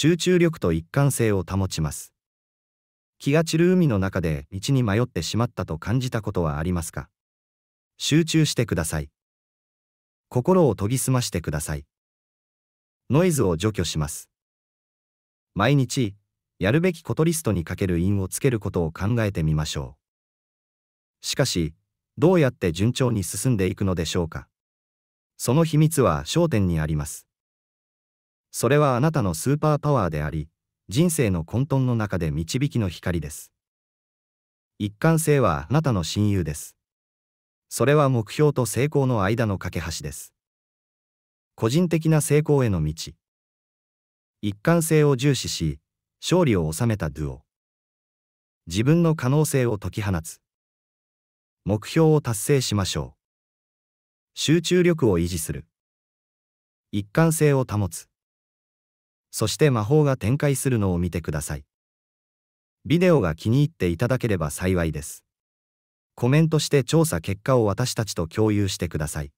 集中力と一貫性を保ちます。気が散る海の中で道に迷ってしまったと感じたことはありますか集中してください。心を研ぎ澄ましてください。ノイズを除去します。毎日、やるべきことリストにかける因をつけることを考えてみましょう。しかし、どうやって順調に進んでいくのでしょうかその秘密は焦点にあります。それはあなたのスーパーパワーであり、人生の混沌の中で導きの光です。一貫性はあなたの親友です。それは目標と成功の間の架け橋です。個人的な成功への道。一貫性を重視し、勝利を収めたドゥオ。自分の可能性を解き放つ。目標を達成しましょう。集中力を維持する。一貫性を保つ。そして魔法が展開するのを見てください。ビデオが気に入っていただければ幸いです。コメントして調査結果を私たちと共有してください。